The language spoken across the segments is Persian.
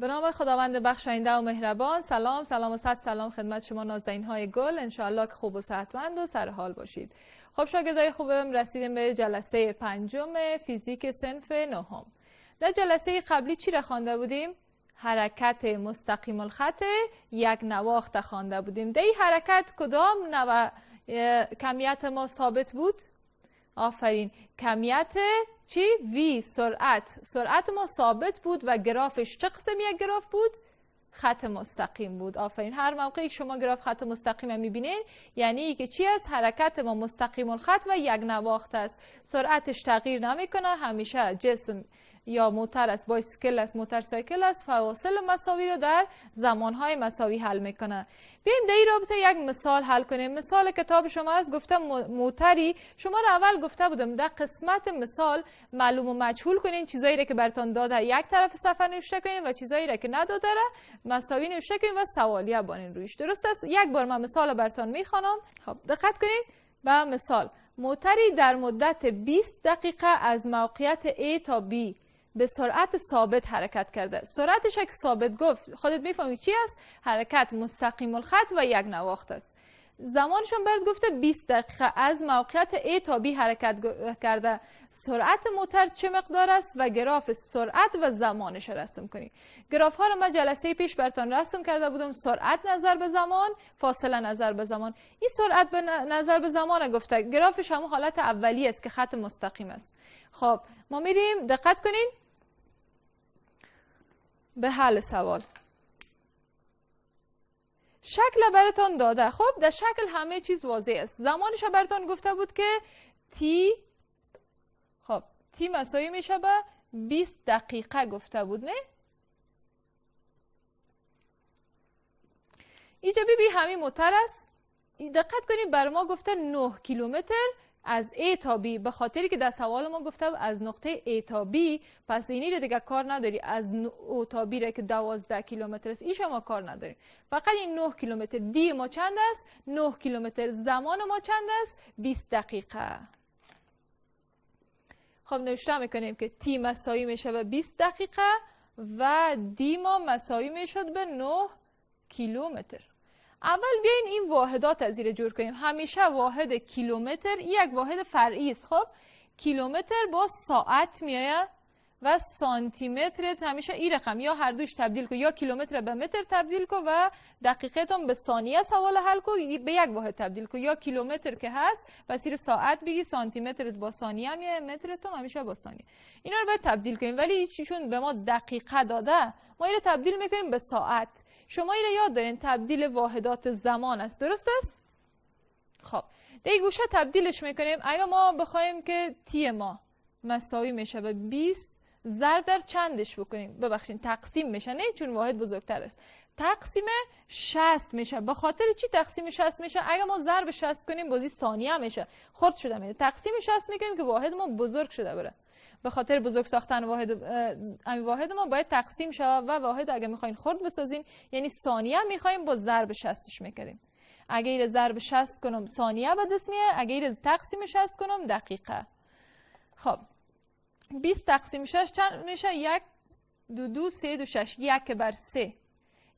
به نام خداوند بخشاینده و مهربان سلام سلام و صد سلام خدمت شما نازنین های گل انشاءالله که خوب و صحتمند و حال باشید خب شاگردای خوبم رسیدیم به جلسه پنجم فیزیک صنف نهم در جلسه قبلی چی را خوانده بودیم حرکت مستقیم الخط یک نواخت خوانده بودیم در حرکت کدام نو... کمیت ما ثابت بود آفرین کمیت چی؟ وی سرعت سرعت ما ثابت بود و گرافش چه قسم یک گراف بود؟ خط مستقیم بود آفرین هر موقعی که شما گراف خط مستقیم میبینین یعنی که چی از حرکت ما مستقیم الخط و یک نواخت است سرعتش تغییر نمیکنه همیشه جسم یا موتر است بایسیکل است سایکل است فواصل مساوی رو در زمانهای مساوی حل میکنه بیایم در این رابطه یک مثال حل کنیم مثال کتاب شما از گفتم موتری شما رو اول گفته بودم در قسمت مثال معلوم و مجهول کنین چیزایی را که برتان داده یک طرف صفحه نوشته کنین و چیزایی را که نداده را مساوی نوشته کنین و سوالیه بانین رویش درست است یک بار من مثال برتان میخوانم خب دقت کنین به مثال موتری در مدت 20 دقیقه از موقعیت A تا B به سرعت ثابت حرکت کرده سرعتش که ثابت گفت خودت میفهمی چی است حرکت مستقیم الخط و یک نواخت است زمانشون برد گفته 20 دقیقه از موقعیت A تا B حرکت کرده سرعت موتر چه مقدار است و گراف سرعت و زمانش رسم کنید گراف ها رو من جلسه پیش براتون رسم کرده بودم سرعت نظر به زمان فاصله نظر به زمان این سرعت به نظر به زمان گفته گرافش هم حالت اولی است که خط مستقیم است خب ما میریم دقت کنین به حل سوال شکل برتان داده خب در شکل همه چیز واضح است زمانش برتان گفته بود که تی خب تی مسایی میشه به 20 دقیقه گفته بود نه ایجا بی بی همین متر است دقت کنید بر ما گفته 9 کیلومتر از A تا B به خاطری که در سوال ما گفته از نقطه A تا B پس اینی رو دیگه کار نداری از او تا B را که 12 کیلومتر است این شما کار نداری فقط این 9 کیلومتر دی ما چند است 9 کیلومتر زمان ما چند است 20 دقیقه خب نوشته میکنیم که تی مساوی میشه به 20 دقیقه و دی ما مساوی میشد به 9 کیلومتر اول بیاین این واحدات از زیر جور کنیم همیشه واحد کیلومتر یک واحد فرعی است خب کیلومتر با ساعت میآید و سانتی متر همیشه این رقم یا هر دوش تبدیل کو یا کیلومتر به متر تبدیل کو و دقیقه به ثانیه سوال حل کو به یک واحد تبدیل کو یا کیلومتر که هست و سیر ساعت بگی سانتی متر با ثانیه هم متر تو همیشه با ثانیه اینا رو باید تبدیل کنیم ولی چون به ما دقیقه داده ما اینو تبدیل میکنیم به ساعت شما این یاد دارین تبدیل واحدات زمان است درست است خب دیگه گوشه تبدیلش میکنیم اگر ما بخوایم که تی ما مساوی میشه به 20 ضرب در چندش بکنیم ببخشید تقسیم میشه نه چون واحد بزرگتر است تقسیم 60 میشه به خاطر چی تقسیم 60 میشه اگه ما ضرب 60 کنیم بازی ثانیه میشه خرد شده میره تقسیم 60 میکنیم که واحد ما بزرگ شده بره به خاطر بزرگ ساختن واحد واحد ما باید تقسیم شود و واحد اگه میخواین خرد بسازیم یعنی ثانیه میخوایم با ضرب شستش میکردیم اگه ایر ضرب شست کنم ثانیه به دست میه اگه ایر تقسیم شست کنم دقیقه خب 20 تقسیم شست چند میشه یک دو دو سه دو شش یک بر سه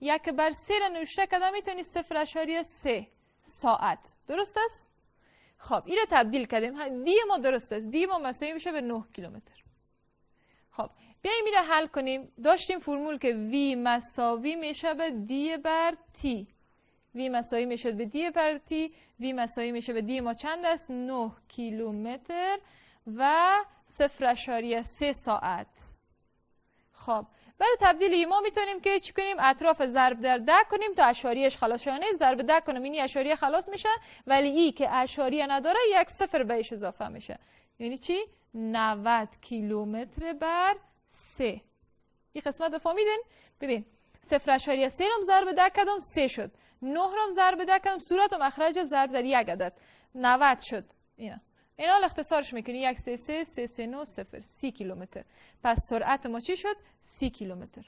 یک بر سه رو نوشته کده میتونی صفر اشاری سه ساعت درست است؟ خب این تبدیل کردیم دی ما درست است دی ما مساوی میشه به 9 کیلومتر خب بیایم این حل کنیم داشتیم فرمول که وی مساوی میشه به دی بر تی وی مساوی میشه به دی بر تی وی مساوی میشه به دی ما چند است 9 کیلومتر و 0.3 ساعت خب برای تبدیل ما میتونیم که چی کنیم اطراف ضرب در ده کنیم تا اشاریش خلاص شانه، ضرب ده کنیم این یعنی اشاریه خلاص میشه ولی ای که اشاریه نداره یک صفر بهش اضافه میشه یعنی چی 90 کیلومتر بر سه این قسمت فهمیدین ببین صفر اشاریه سه رو ضرب ده کدم سه شد نه رو ضرب ده کدم صورت و مخرج ضرب در یک عدد 90 شد اینا اینا حالا اختصارش میکنی یک سه سه سه سه نو سفر سی کیلومتر پس سرعت ما چی شد؟ سی کیلومتر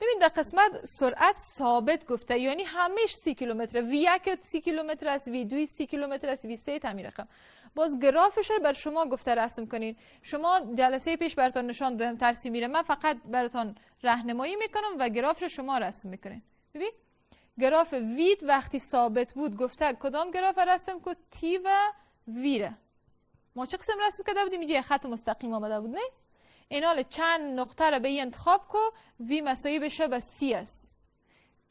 ببین در قسمت سرعت ثابت گفته یعنی همیش سی کیلومتر وی یک سی کیلومتر است وی دوی سی کیلومتر است وی سه همین رقم باز گرافش رو بر شما گفته رسم کنین شما جلسه پیش براتان نشان دادم ترسی میره من فقط براتان رهنمایی میکنم و گرافش شما رسم میکنین ببین گراف وید وقتی ثابت بود گفته کدام گراف رسم کو تی و ویره ما چه قسم رسم کرده بودیم اینجا خط مستقیم آمده بود نه این چند نقطه را به این انتخاب کو وی مساوی بشه به سی است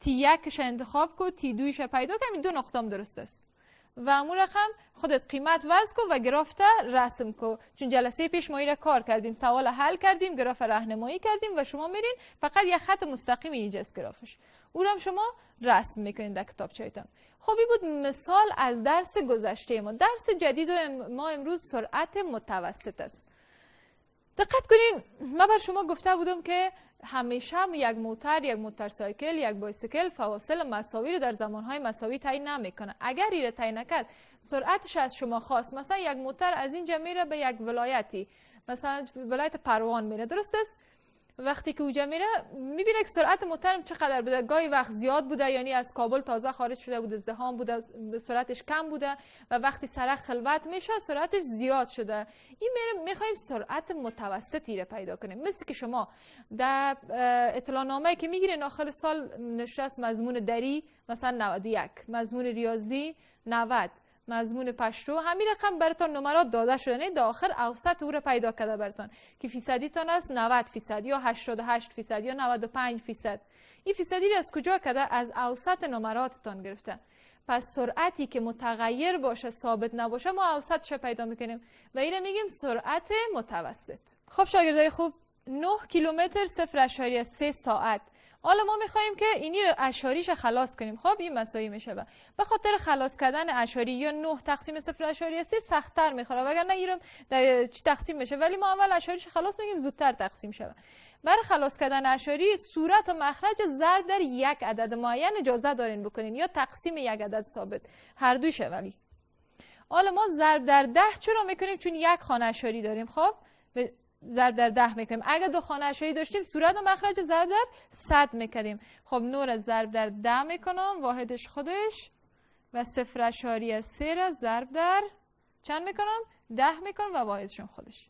تی یکش انتخاب کو تی دویش پیدا این دو نقطه هم درست است و امو رقم خودت قیمت وز کو و تا رسم کو چون جلسه پیش ما را کار کردیم سوال حل کردیم گراف راهنمایی کردیم و شما میرین فقط یه خط مستقیم اینجاست گرافش او را شما رسم میکنید در کتابچه‌تان خوبی بود مثال از درس گذشته ما درس جدید ما امروز سرعت متوسط است دقت کنین ما بر شما گفته بودم که همیشه هم یک موتر یک سایکل یک بایسکل فواصل مساوی رو در زمانهای مساوی تعیین نمیکنه اگر ایره تعیین نکرد سرعتش از شما خواست مثلا یک موتر از اینجا میره به یک ولایتی مثلا ولایت پروان میره درست است وقتی که اوجا میره میبینه که سرعت محترم چقدر بوده گاهی وقت زیاد بوده یعنی از کابل تازه خارج شده بود ازدهام بوده سرعتش کم بوده و وقتی سرخ خلوت میشه سرعتش زیاد شده این میره میخوایم سرعت متوسطی رو پیدا کنیم مثل که شما در اطلاع نامه که میگیرین آخر سال نشست مضمون دری مثلا 91 مضمون ریاضی 90 مضمون پشتو همین رقم برتان نمرات داده شده نه داخل اوسط او رو پیدا کرده برتان که فیصدیتان است 90 فیصد یا 88 فیصد یا 95 فیصد این فیصدی رو از کجا کرده از اوسط تان گرفته پس سرعتی که متغیر باشه ثابت نباشه ما اوسطش پیدا میکنیم و این میگیم سرعت متوسط خب شاگردای خوب 9 کیلومتر 0.3 ساعت حالا ما میخواییم که اینی رو اشاریش خلاص کنیم خب این مساوی میشه به خاطر خلاص کردن اشاری یا نه تقسیم صفر اشاری سه سختتر میخوره وگرنه این رو تقسیم میشه ولی ما اول اشاریش خلاص میگیم زودتر تقسیم شود برای خلاص کردن اشاری صورت و مخرج ضرب در یک عدد معین اجازه دارین بکنین یا تقسیم یک عدد ثابت هر دوشه ولی حالا ما ضرب در ده چرا میکنیم چون یک خانه اشاری داریم خب ضرب در ده میکنیم اگر دو خانه اشاری داشتیم صورت و مخرج ضرب در صد میکردیم خب نور از ضرب در ده میکنم واحدش خودش و صفر اشاری از سه را ضرب در چند میکنم ده میکنم و واحدشون خودش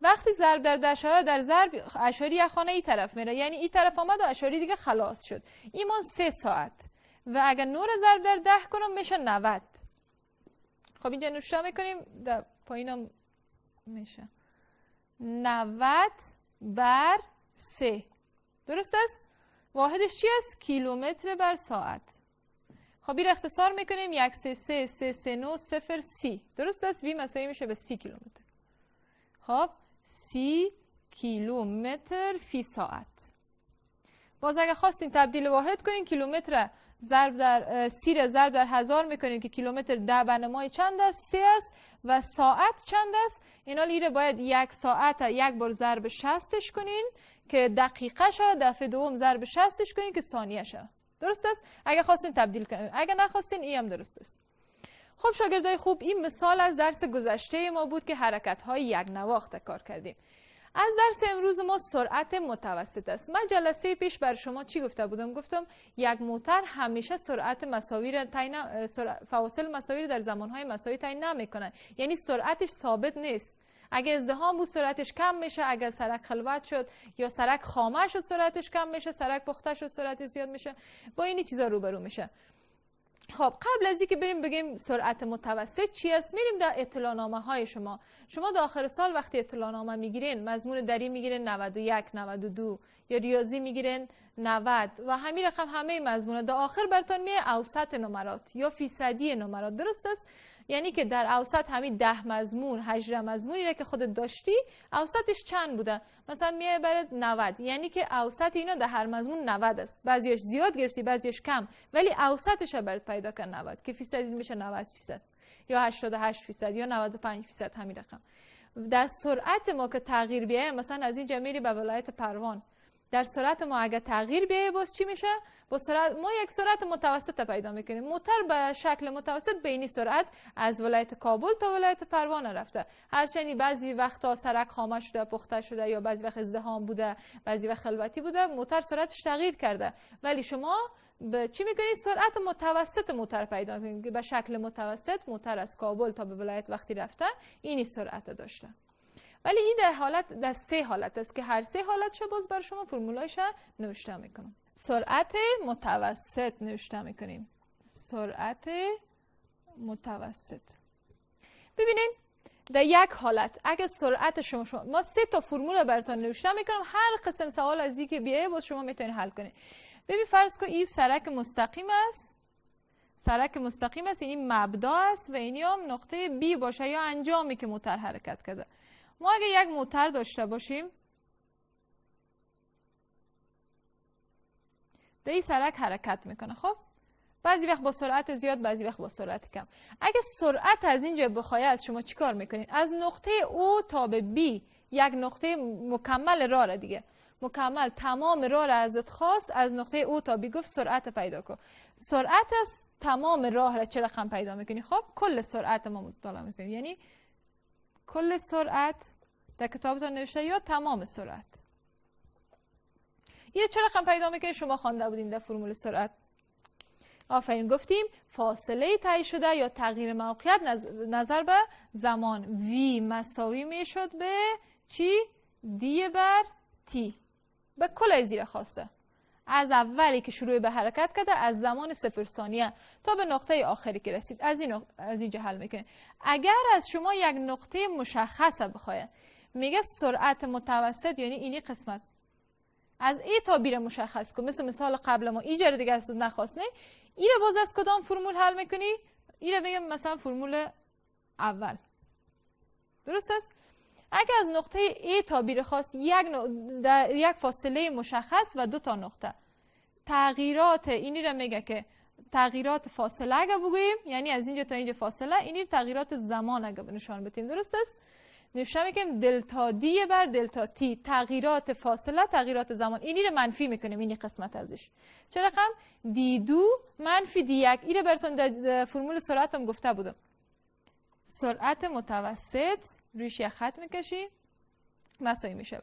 وقتی ضرب در شده در ضرب اشاری یک خانه ای طرف میره یعنی این طرف آمد و اشاری دیگه خلاص شد ایمان سه ساعت و اگر نور ضرب در ده کنم میشه نوت. خب اینجا نوشته میکنیم در پایینم میشه 90 بر سه درست است؟ واحدش چی است؟ کیلومتر بر ساعت خب بیر اختصار میکنیم یک سه سه سه سه نو سفر سی درست است؟ بی مسایی میشه به سی کیلومتر خب سی کیلومتر فی ساعت باز اگه خواستین تبدیل واحد کنین کیلومتر ضرب در سیر ضرب در هزار میکنید که کیلومتر ده بنمای چند است سه است و ساعت چند است اینا لیره باید یک ساعت یک بار ضرب شستش کنین که دقیقه شد دفعه دوم ضرب شستش کنین که ثانیه شد درست است اگه خواستین تبدیل کنین اگه نخواستین این هم درست است خب شاگردای خوب این مثال از درس گذشته ما بود که حرکت های یک نواخت کار کردیم از درس امروز ما سرعت متوسط است من جلسه پیش بر شما چی گفته بودم گفتم یک موتر همیشه سرعت مساوی را تعیین فواصل مساوی در زمانهای مساوی تعیین نمیکنه یعنی سرعتش ثابت نیست اگه ازدهام بود سرعتش کم میشه اگر سرک خلوت شد یا سرک خامه شد سرعتش کم میشه سرک پخته شد سرعتش زیاد میشه با این چیزا روبرو میشه خب قبل از اینکه بریم بگیم سرعت متوسط چی است میریم در اطلاع های شما شما در آخر سال وقتی اطلاع نامه میگیرین مضمون دری میگیرین 91 92 یا ریاضی میگیرین 90 و همین رقم همه مضمون در آخر برتون میه اوسط نمرات یا فیصدی نمرات درست است یعنی که در اوسط همین ده مضمون هجر مزمونی را که خودت داشتی اوسطش چند بوده؟ مثلا میای برات 90 یعنی که اوسط اینا در هر مضمون 90 است بعضیش زیاد گرفتی بعضیش کم ولی اوسطش برات پیدا کن 90 که فیصد میشه 90 فیصد یا 88 فیصد یا 95 فیصد همین رقم در سرعت ما که تغییر بیایم مثلا از اینجا میری به ولایت پروان در سرعت ما اگر تغییر بیای باز چی میشه با سرعت ما یک سرعت متوسط پیدا میکنیم موتر به شکل متوسط بینی سرعت از ولایت کابل تا ولایت پروانه رفته هرچند بعضی وقتا سرک خامه شده پخته شده یا بعضی وقت ازدهام بوده بعضی وقت خلوتی بوده موتر سرعتش تغییر کرده ولی شما به چی میکنید سرعت متوسط موتر پیدا میکنیم. به شکل متوسط موتر از کابل تا به ولایت وقتی رفته اینی سرعت داشته ولی این در حالت در سه حالت است که هر سه حالت شو باز بر شما فرمولایش نوشته میکنم سرعت متوسط نوشته میکنیم سرعت متوسط ببینید در یک حالت اگه سرعت شما شما ما سه تا فرمول براتون نوشته میکنم هر قسم سوال از که بیه، باز شما میتونید حل کنید ببین فرض کن این سرک مستقیم است سرک مستقیم است این یعنی مبدا است و اینی هم نقطه بی باشه یا انجامی که موتر حرکت کرده ما اگه یک موتر داشته باشیم در این سرک حرکت میکنه خب بعضی وقت با سرعت زیاد بعضی وقت با سرعت کم اگه سرعت از اینجا بخواه از شما چیکار میکنین از نقطه او تا به بی یک نقطه مکمل راه را دیگه مکمل تمام راه را ازت خواست از نقطه او تا بی گفت سرعت پیدا کن سرعت از تمام راه را چه رقم پیدا میکنی خب کل سرعت ما مطالعه میکنیم یعنی کل سرعت در کتابتان نوشته یا تمام سرعت یه چه رقم پیدا میکنید شما خوانده بودین در فرمول سرعت آفرین گفتیم فاصله تایی شده یا تغییر موقعیت نظر به زمان V مساوی میشد به چی؟ دی بر تی به کل زیر خواسته از اولی که شروع به حرکت کرده از زمان صفر ثانیه تا به نقطه آخری که رسید از این از اینجا حل میکنه اگر از شما یک نقطه مشخص بخواید میگه سرعت متوسط یعنی اینی قسمت از ای تا بیره مشخص کن مثل مثال قبل ما جره دیگه از نخواست نه ای رو باز از کدام فرمول حل میکنی ای رو بگم مثلا فرمول اول درست است اگر از نقطه ای تا بیره خواست یک, یک فاصله مشخص و دو تا نقطه تغییرات اینی را میگه که تغییرات فاصله اگه بگوییم یعنی از اینجا تا اینجا فاصله اینی تغییرات زمان اگه نشان بتیم درست است نشان میکنیم دلتا دی بر دلتا تی تغییرات فاصله تغییرات زمان اینی رو منفی میکنیم اینی قسمت ازش چرا رقم دی دو منفی دی یک این رو براتون در فرمول هم گفته بودم سرعت متوسط روش یک خط میکشی مسایی میشه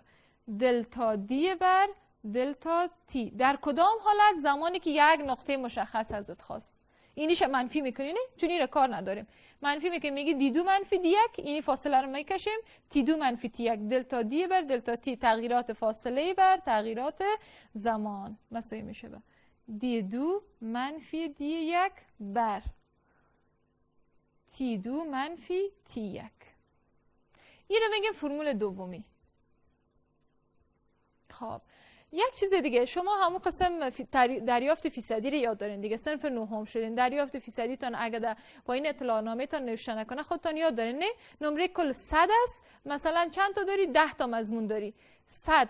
دلتا دی بر دلتا تی در کدام حالت زمانی که یک نقطه مشخص ازت خواست اینیش منفی میکنی نه چون این کار نداریم منفی میگه میگی دی دو منفی دی یک اینی فاصله رو میکشیم تی دو منفی تی یک دلتا دی بر دلتا تی تغییرات فاصله بر تغییرات زمان مساوی میشه بر. دی دو منفی دی یک بر تی دو منفی تی یک این رو میگیم فرمول دومی خب یک چیز دیگه شما همون قسم دریافت فیصدی رو یاد دارین دیگه صنف نهم شدین دریافت فیصدی تان اگر با این اطلاع نامه تان نوشته نکنه خودتان یاد دارین نه نمره کل صد است مثلا چند تا داری ده تا مضمون داری صد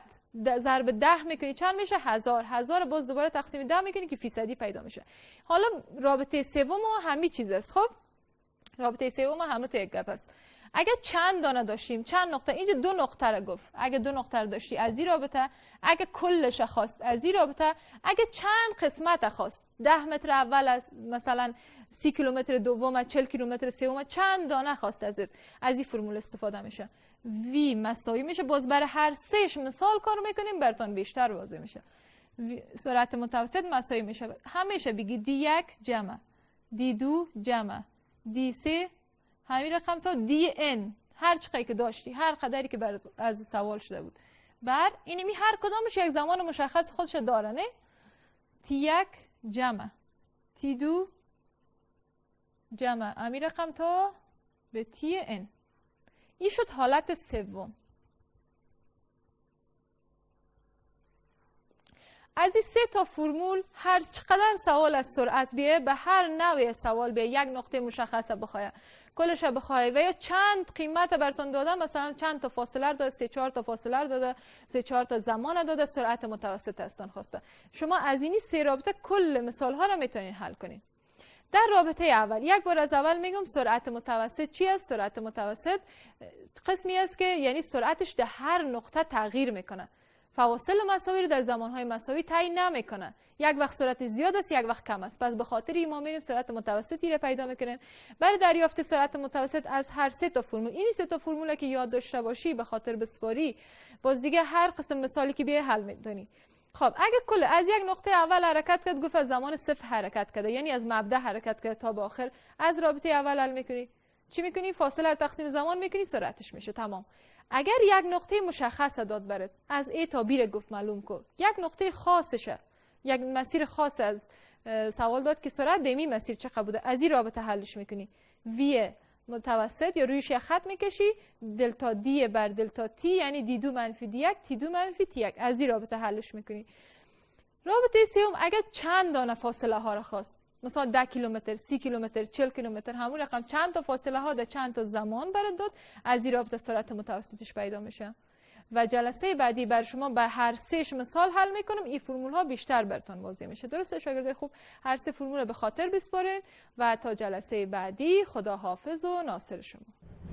ضرب ده میکنی چند میشه هزار هزار باز دوباره تقسیم ده میکنی که فیصدی پیدا میشه حالا رابطه سوم و همی چیز است خب رابطه سوم همه تو یک گپ است اگه چند دانه داشتیم چند نقطه اینجا دو نقطه رو گفت اگه دو نقطه را داشتی از این رابطه اگه کلش خواست از این رابطه اگه چند قسمت خواست ده متر اول از مثلا سی کیلومتر دوم چل کیلومتر سوم چند دانه خواست از از این فرمول استفاده میشه وی مساوی میشه باز بر هر سهش مثال کار میکنیم برتان بیشتر واضح میشه سرعت متوسط مساوی میشه همیشه بگی دی یک جمع دی دو جمع دی سه همین رقم تا دی ان هر چقدری که داشتی هر قدری که بر از سوال شده بود بر این هر کدامش یک زمان مشخص خودش داره نه تی یک جمع تی دو جمع امی رقم تا به تی ان این شد حالت سوم از این سه تا فرمول هر چقدر سوال از سرعت بیه به هر نوع سوال به یک نقطه مشخصه بخواید. کلش بخوای و یا چند قیمت برتون داده مثلا چند تا فاصله داده سه چهار تا فاصله داده سه چهار تا زمان داده سرعت متوسط استان خواسته شما از اینی سه رابطه کل مثال ها را میتونین حل کنید در رابطه اول یک بار از اول میگم سرعت متوسط چی است سرعت متوسط قسمی است که یعنی سرعتش در هر نقطه تغییر میکنه فواصل مساوی رو در های مساوی تعیین نمیکنه یک وقت سرعت زیاد است یک وقت کم است پس به خاطر این ما میریم سرعت متوسطی رو پیدا میکنیم برای دریافت سرعت متوسط از هر سه تا فرمول این سه تا فرمول که یاد داشته باشی به خاطر بسپاری باز دیگه هر قسم مثالی که بیای حل میدونی خب اگه کل از یک نقطه اول حرکت کرد گفت زمان صفر حرکت کرده یعنی از مبدا حرکت کرده تا به آخر از رابطه اول حل میکنی چی میکنی فاصله تقسیم زمان میکنی سرعتش میشه تمام اگر یک نقطه مشخص داد برد از ای تا بی گفت معلوم کو یک نقطه خاصشه یک مسیر خاص از سوال داد که سرعت دمی مسیر چقدر بوده از این رابطه حلش میکنی وی متوسط یا رویش یک خط میکشی دلتا دی بر دلتا تی یعنی دی دو منفی دی یک تی دو منفی تی یک از این رابطه حلش میکنی رابطه سوم اگر چند دانه فاصله ها را خواست مثلا 10 کیلومتر 30 کیلومتر 40 کیلومتر همون رقم چند تا فاصله ها در چند تا زمان برات داد از این رابطه سرعت متوسطش پیدا میشه و جلسه بعدی بر شما به هر سهش مثال حل میکنم این فرمول ها بیشتر برتان واضح میشه درسته شاگرده خوب هر سه فرمول رو به خاطر بسپارین و تا جلسه بعدی خدا حافظ و ناصر شما